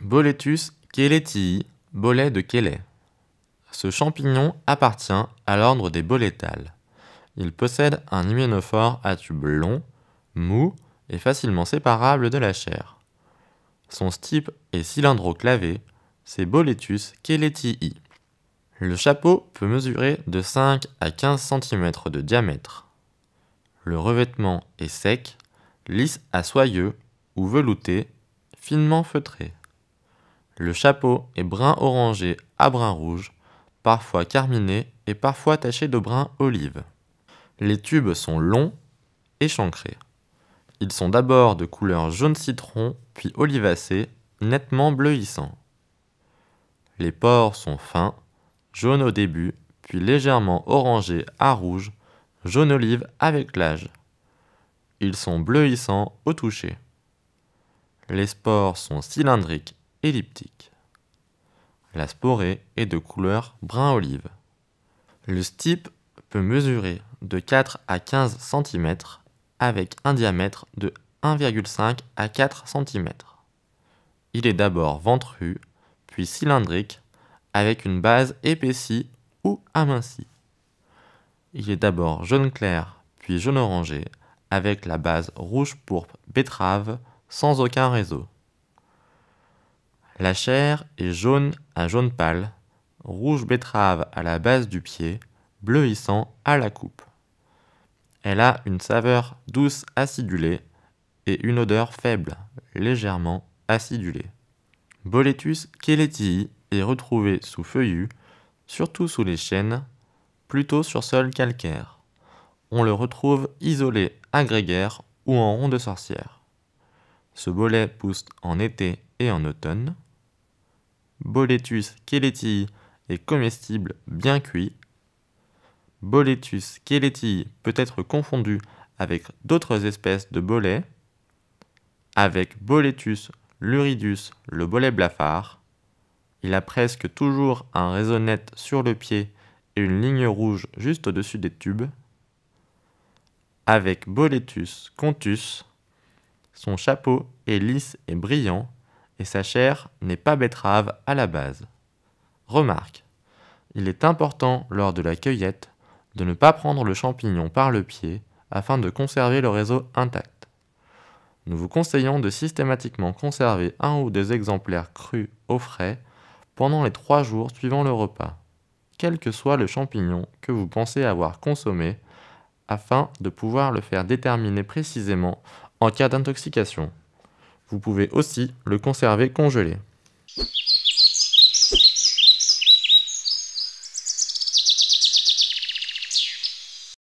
Boletus cheletii, bolet de chelet. Ce champignon appartient à l'ordre des bolétales. Il possède un hyménophore à tube long, mou et facilement séparable de la chair. Son stipe est cylindro-clavé, c'est Boletus cheletii. Le chapeau peut mesurer de 5 à 15 cm de diamètre. Le revêtement est sec, lisse à soyeux ou velouté, finement feutré. Le chapeau est brun orangé à brun rouge, parfois carminé et parfois taché de brun olive. Les tubes sont longs, échancrés. Ils sont d'abord de couleur jaune citron, puis olivacé, nettement bleuissant. Les pores sont fins, jaunes au début, puis légèrement orangés à rouge, jaune olive avec l'âge. Ils sont bleuissants au toucher. Les spores sont cylindriques elliptique. La sporée est de couleur brun olive. Le stipe peut mesurer de 4 à 15 cm avec un diamètre de 1,5 à 4 cm. Il est d'abord ventru, puis cylindrique, avec une base épaissie ou amincie. Il est d'abord jaune clair, puis jaune orangé, avec la base rouge pourpre betterave sans aucun réseau. La chair est jaune à jaune pâle, rouge betterave à la base du pied, bleuissant à la coupe. Elle a une saveur douce acidulée et une odeur faible, légèrement acidulée. Boletus keletii est retrouvé sous feuillus, surtout sous les chênes, plutôt sur sol calcaire. On le retrouve isolé agrégaire ou en rond de sorcière. Ce bolet pousse en été et en automne. Boletus keletii est comestible bien cuit. Boletus cheletii peut être confondu avec d'autres espèces de bolets, avec Boletus luridus, le bolet blafard. Il a presque toujours un net sur le pied et une ligne rouge juste au-dessus des tubes. Avec Boletus contus, son chapeau est lisse et brillant et sa chair n'est pas betterave à la base. Remarque, il est important lors de la cueillette de ne pas prendre le champignon par le pied afin de conserver le réseau intact. Nous vous conseillons de systématiquement conserver un ou deux exemplaires crus au frais pendant les trois jours suivant le repas, quel que soit le champignon que vous pensez avoir consommé, afin de pouvoir le faire déterminer précisément en cas d'intoxication. Vous pouvez aussi le conserver congelé.